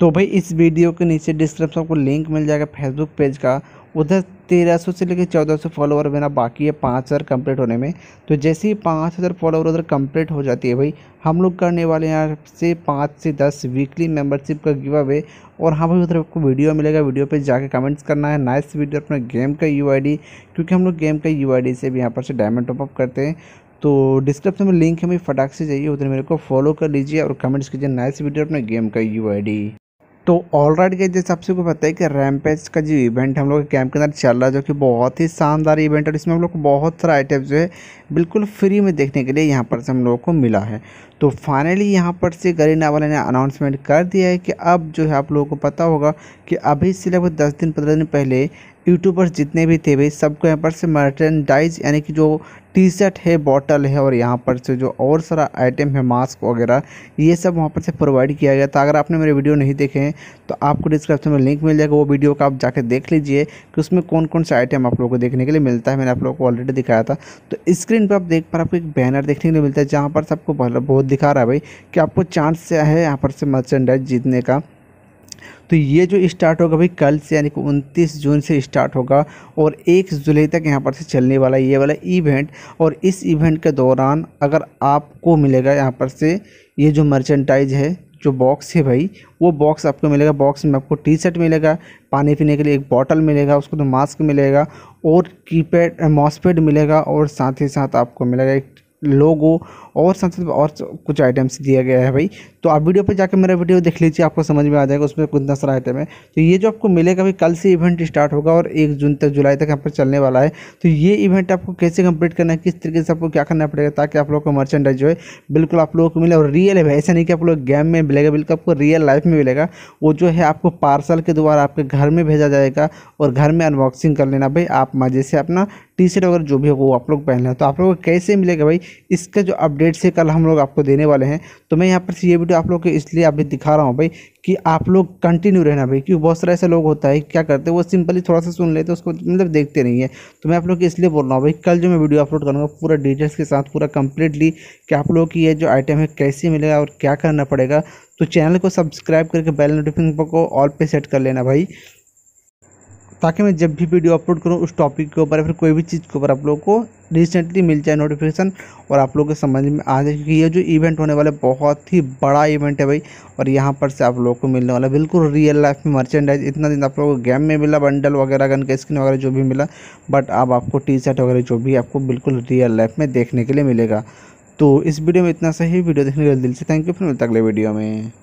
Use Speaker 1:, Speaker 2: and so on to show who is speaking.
Speaker 1: तो भाई इस वीडियो के नीचे डिस्क्रिप्शन आपको लिंक मिल जाएगा फेसबुक पेज का उधर तेरह सौ से लेकर चौदह सौ फॉलोवर मेरा बाकी है पाँच हज़ार कम्प्लीट होने में तो जैसे ही पाँच हज़ार फॉलोवर उधर कम्प्लीट हो जाती है भाई हम लोग करने वाले यहाँ से पाँच से दस वीकली मेंबरशिप का गिव अवे और हाँ भाई उधर आपको वीडियो मिलेगा वीडियो पे जाके कमेंट्स करना है नाइस वीडियो अपने गेम का यू क्योंकि हम लोग गेम का यू से भी यहाँ पर से डायमंड टॉपअप करते हैं तो डिस्क्रिप्शन में लिंक हमें फटाक से चाहिए उधर मेरे को फॉलो कर लीजिए और कमेंट्स कीजिए नाइस वीडियो अपने गेम का यू आई तो ऑल राइट गए जैसे आपसे को पता है कि रैमपेज का जो इवेंट हम लोग के कैंप के अंदर चल रहा है जो कि बहुत ही शानदार इवेंट है इसमें हम लोग को बहुत सारा आइटम जो है बिल्कुल फ्री में देखने के लिए यहाँ पर से हम लोगों को मिला है तो फाइनली यहाँ पर से गरीना वाले ने अनाउंसमेंट कर दिया है कि अब जो है आप लोगों को पता होगा कि अभी से लगभग दस दिन पंद्रह दिन पहले यूट्यूबर्स जितने भी थे भाई सबको यहाँ पर से मर्चेंडाइज यानी कि जो टी शर्ट है बॉटल है और यहाँ पर से जो और सारा आइटम है मास्क वगैरह ये सब वहाँ पर से प्रोवाइड किया गया था अगर आपने मेरे वीडियो नहीं देखे हैं तो आपको डिस्क्रिप्शन में लिंक मिल जाएगा वो वीडियो का आप जाके देख लीजिए कि उसमें कौन कौन सा आइटम आप लोगों को देखने के लिए मिलता है मैंने आप लोगों को ऑलरेडी दिखाया था तो स्क्रीन पर आप देख पर आपको एक बैनर देखने के लिए मिलता है जहाँ पर सबको बहुत दिखा रहा है भाई कि आपको चांस है यहाँ पर से मर्चेंडाइज जीतने का तो ये जो स्टार्ट होगा भाई कल से यानी कि उनतीस जून से स्टार्ट होगा और एक जुलाई तक यहाँ पर से चलने वाला ये वाला इवेंट और इस इवेंट के दौरान अगर आपको मिलेगा यहाँ पर से ये जो मर्चेंटाइज है जो बॉक्स है भाई वो बॉक्स आपको मिलेगा बॉक्स में आपको टी शर्ट मिलेगा पानी पीने के लिए एक बॉटल मिलेगा उसको तो मास्क मिलेगा और कीपैड मॉसपैड मिलेगा और साथ ही साथ आपको मिलेगा एक लोगो और साथ साथ और कुछ आइटम्स दिया गया है भाई तो आप वीडियो पर जाकर मेरा वीडियो देख लीजिए आपको समझ में आ जाएगा उसमें कुछ सारा आइटम है तो ये जो आपको मिलेगा भाई कल से इवेंट स्टार्ट होगा और एक जून तक जुलाई तक यहाँ पर चलने वाला है तो ये इवेंट आपको कैसे कंप्लीट करना है किस तरीके से आपको क्या करना पड़ेगा ताकि आप लोग का मर्चेंडाइज जो है बिल्कुल आप लोगों को मिले और रियल है ऐसा नहीं कि आप लोग गेम में मिलेगा बिल्कुल आपको रियल लाइफ में मिलेगा वो जो है आपको पार्सल के द्वारा आपके घर में भेजा जाएगा और घर में अनबॉक्सिंग कर लेना भाई आप मज़े से अपना टी शर्ट वगैरह जो भी होगा वो आप लोग पहन लें तो आप लोग को कैसे मिलेगा भाई इसका जो अपडेट्स है कल हम लोग आपको देने वाले हैं तो मैं यहाँ पर ये वीडियो आप लोग को इसलिए अभी दिखा रहा हूँ भाई कि आप लोग कंटिन्यू रहना भाई क्योंकि बहुत सारा ऐसा लोग होता है क्या करते हैं वो सिंपली थोड़ा सा सुन लेते हैं उसको मतलब देखते नहीं है तो मैं आप लोग को इसलिए बोल रहा हूँ भाई कल जो मैं वीडियो अपलोड करूँगा पूरा डिटेल्स के साथ पूरा कंप्लीटली कि आप लोगों की ये जो आइटम है कैसे मिलेगा और क्या करना पड़ेगा तो चैनल को सब्सक्राइब करके बेल नोटिफिकेशन को ऑल पे सेट कर लेना भाई ताकि मैं जब भी वीडियो अपलोड करूँ उस टॉपिक के ऊपर या फिर कोई भी चीज़ के ऊपर आप लोगों को रिसेंटली मिल जाए नोटिफिकेशन और आप लोगों के समझ में आ जाए क्योंकि ये जो इवेंट होने वाला बहुत ही बड़ा इवेंट है भाई और यहाँ पर से आप लोगों को मिलने वाला बिल्कुल रियल लाइफ में मर्चेंडाइज इतना दिन आप लोगों को गेम में मिला बंडल वगैरह गन का स्किन वगैरह जो भी मिला बट अब आपको टी शर्ट वगैरह जो भी आपको बिल्कुल रियल लाइफ में देखने के लिए मिलेगा तो इस वीडियो में इतना सही वीडियो देखने के लिए दिल से थैंक यू फिर मिलता अगले वीडियो में